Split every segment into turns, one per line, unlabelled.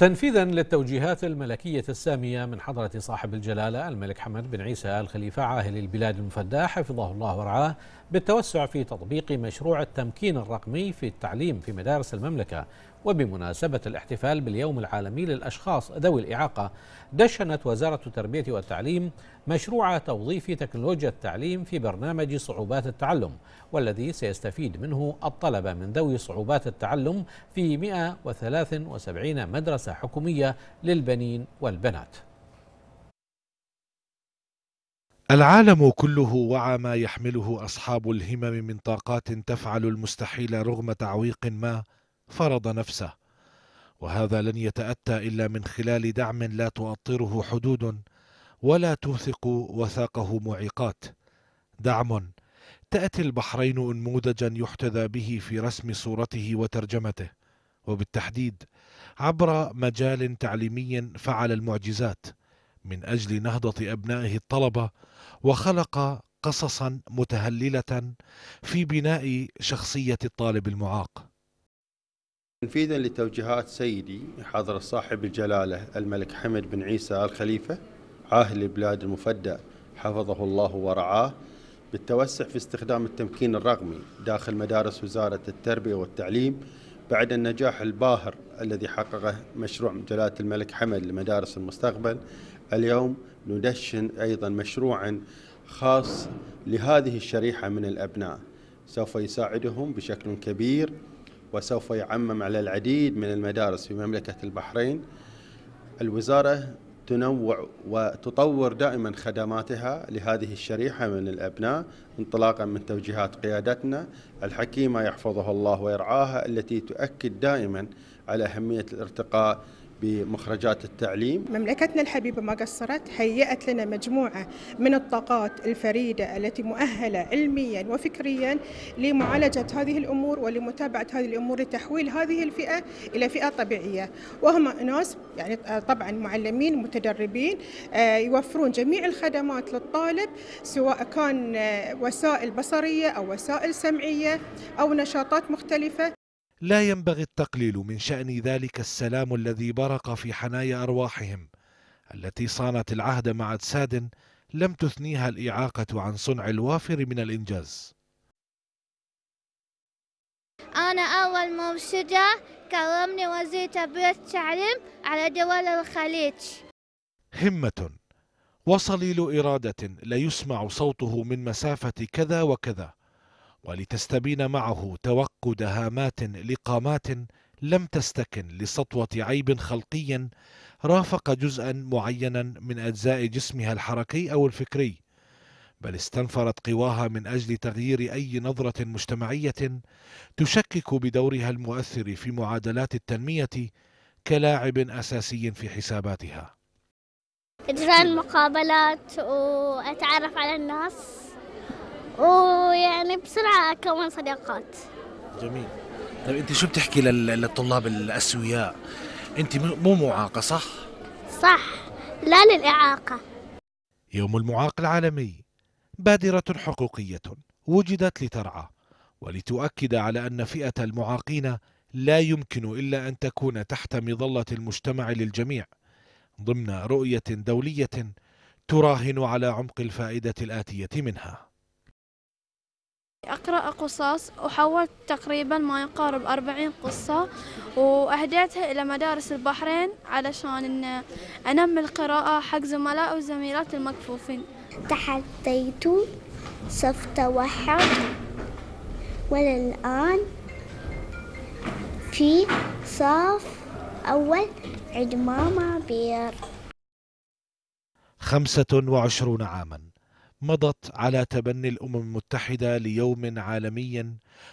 تنفيذا للتوجيهات الملكية السامية من حضرة صاحب الجلالة الملك حمد بن عيسى الخليفة عاهل البلاد المفدى حفظه الله ورعاه بالتوسع في تطبيق مشروع التمكين الرقمي في التعليم في مدارس المملكة وبمناسبة الاحتفال باليوم العالمي للأشخاص ذوي الإعاقة دشنت وزارة التربية والتعليم مشروع توظيف تكنولوجيا التعليم في برنامج صعوبات التعلم والذي سيستفيد منه الطلبة من ذوي صعوبات التعلم في 173 مدرسة حكومية للبنين والبنات العالم كله وعى ما يحمله أصحاب الهمم من طاقات تفعل المستحيل رغم تعويق ما فرض نفسه وهذا لن يتاتى الا من خلال دعم لا تؤطره حدود ولا توثق وثاقه معيقات دعم تاتي البحرين انموذجا يحتذى به في رسم صورته وترجمته وبالتحديد عبر مجال تعليمي فعل المعجزات من اجل نهضه ابنائه الطلبه وخلق قصصا متهلله في بناء شخصيه الطالب المعاق
تنفيذا لتوجيهات سيدي حضرة صاحب الجلالة الملك حمد بن عيسى الخليفة عاهل البلاد المفدى حفظه الله ورعاه بالتوسع في استخدام التمكين الرقمي داخل مدارس وزارة التربية والتعليم بعد النجاح الباهر الذي حققه مشروع جلالة الملك حمد لمدارس المستقبل اليوم ندشن أيضا مشروعا خاص لهذه الشريحة من الأبناء سوف يساعدهم بشكل كبير وسوف يعمم على العديد من المدارس في مملكة البحرين الوزارة تنوع وتطور دائما خدماتها لهذه الشريحة من الأبناء انطلاقا من توجيهات قيادتنا الحكيمة يحفظها الله ويرعاها التي تؤكد دائما على أهمية الارتقاء بمخرجات التعليم مملكتنا الحبيبة ما قصرت هيأت لنا مجموعة من الطاقات الفريدة التي مؤهلة علميا وفكريا لمعالجة هذه الأمور ولمتابعة هذه الأمور لتحويل هذه الفئة إلى فئة طبيعية وهم أناس يعني طبعا معلمين متدربين آه، يوفرون جميع الخدمات للطالب سواء كان آه، وسائل بصرية أو وسائل سمعية أو نشاطات مختلفة
لا ينبغي التقليل من شأن ذلك السلام الذي برق في حنايا أرواحهم التي صانت العهد مع أجساد لم تثنيها الإعاقة عن صنع الوافر من الإنجاز
أنا أول مرشدة كرمني وزير تربية التعليم على دول الخليج
همة وصليل إرادة لا يسمع صوته من مسافة كذا وكذا ولتستبين معه توقد هامات لقامات لم تستكن لسطوة عيب خلقي رافق جزءا معينا من أجزاء جسمها الحركي أو الفكري بل استنفرت قواها من أجل تغيير أي نظرة مجتمعية تشكك بدورها المؤثر في معادلات التنمية كلاعب أساسي في حساباتها
إجراء المقابلات وأتعرف على الناس ويعني بسرعة أكون صداقات
جميل طيب أنت شو بتحكي للطلاب الأسوياء أنت مو معاقة صح؟
صح لا للإعاقة
يوم المعاق العالمي بادرة حقوقية وجدت لترعى ولتؤكد على أن فئة المعاقين لا يمكن إلا أن تكون تحت مظلة المجتمع للجميع ضمن رؤية دولية تراهن على عمق الفائدة الآتية منها
أقرأ قصص وحولت تقريبا ما يقارب أربعين قصة وأهديتها إلى مدارس البحرين علشان إن أنمي القراءة حق زملاء وزميلات المكفوفين تحديت صف توحد وللآن في صف أول عند ماما بير
خمسة وعشرون عاماً مضت على تبني الامم المتحده ليوم عالمي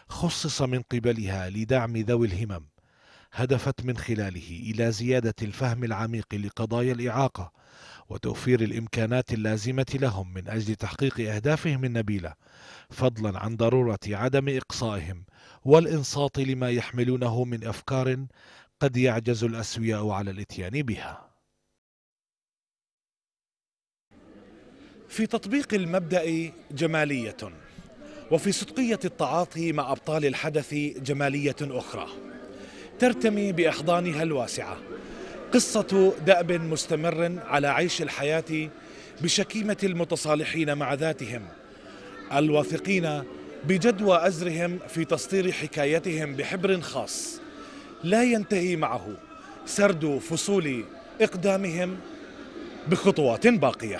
خصص من قبلها لدعم ذوي الهمم هدفت من خلاله الى زياده الفهم العميق لقضايا الاعاقه وتوفير الامكانات اللازمه لهم من اجل تحقيق اهدافهم النبيله فضلا عن ضروره عدم اقصائهم والانصات لما يحملونه من افكار قد يعجز الاسوياء على الاتيان بها في تطبيق المبدأ جمالية وفي صدقية التعاطي مع أبطال الحدث جمالية أخرى ترتمي بأحضانها الواسعة قصة دأب مستمر على عيش الحياة بشكيمة المتصالحين مع ذاتهم الواثقين بجدوى أزرهم في تسطير حكايتهم بحبر خاص لا ينتهي معه سرد فصول إقدامهم بخطوات باقيه